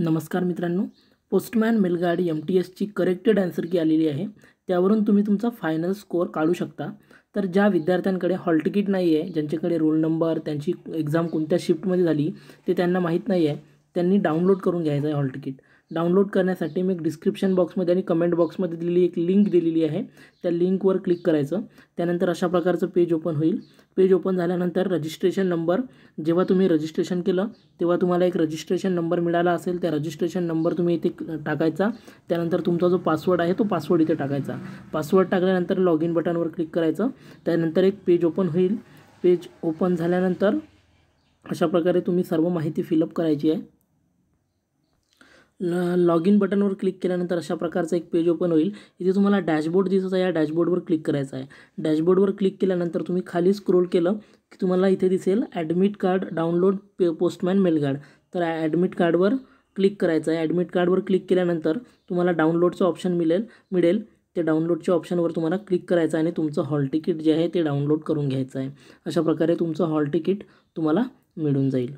नमस्कार मित्रांनो postman mailguard M T एसची करेक्टेड आन्सर की आलेली आहे त्यावरून तुम्ही तुमचा फायनल स्कोअर काढू शकता तर ज्या विद्यार्थ्यांकडे हॉल तिकीट नाही आहे ज्यांच्याकडे रोल नंबर त्यांची एक्झाम कोणत्या शिफ्टमध्ये झाली ते त्यांना माहीत नाही आहे त्यांनी डाउनलोड करून घ्यायचं आहे हॉल तिकीट डाउनलोड करना मैं एक डिस्क्रिप्शन बॉक्स में कमेंट बॉक्समध्ये दिल्ली एक लिंक दिल्ली है तो लिंक पर क्लिक करायचं त्यानंतर अशा प्रकारचं पेज ओपन होल पेज ओपन झाल्यानंतर रजिस्ट्रेशन नंबर जेव तुम्हें रजिस्ट्रेशन केलं तेव्हा तुम्हाला एक रजिस्ट्रेशन नंबर मिळाला रजिस्ट्रेशन नंबर तुम्हें इथे टाकायचा त्यानंतर तुमचा जो पासवर्ड है तो पासवर्ड इतने टाकायचा पासवर्ड टाकल्यानंतर लॉग इन बटनवर क्लिक कराएं एक पेज ओपन होल पेज ओपन झाल्यानंतर अशा प्रकारे तुम्ही सर्व महती फिलअप कराएगी है लॉग इन बटन पर क्लिक केल्यानंतर अशा प्रकारचं एक पेज ओपन होईल इथे तुम्हाला डॅशबोर्ड दिसत आहे या डॅशबोर्डवर क्लिक करायचं आहे डॅशबोर्डवर क्लिक के तुम्ही खाली स्क्रोल के तुम्हारा तुम्हाला दसेल ऐडमिट कार्ड डाउनलोड पे पोस्टमॅन मेलगार्ड ऐडमिट कार्ड पर क्लिक करायचं आहे ॲडमिट कार्डवर क्लिक के तुम्हाला डाउनलोडचं ऑप्शन मिले मिळेल तो डाउनलोड के ऑप्शन पर तुम्हारा क्लिक आणि तुमचं हॉल तिकीट जे है तो डाउनलोड करून घ्यायचं आहे अशा प्रकारे तुमचं हॉल तिकीट तुम्हारा मिलन जाईल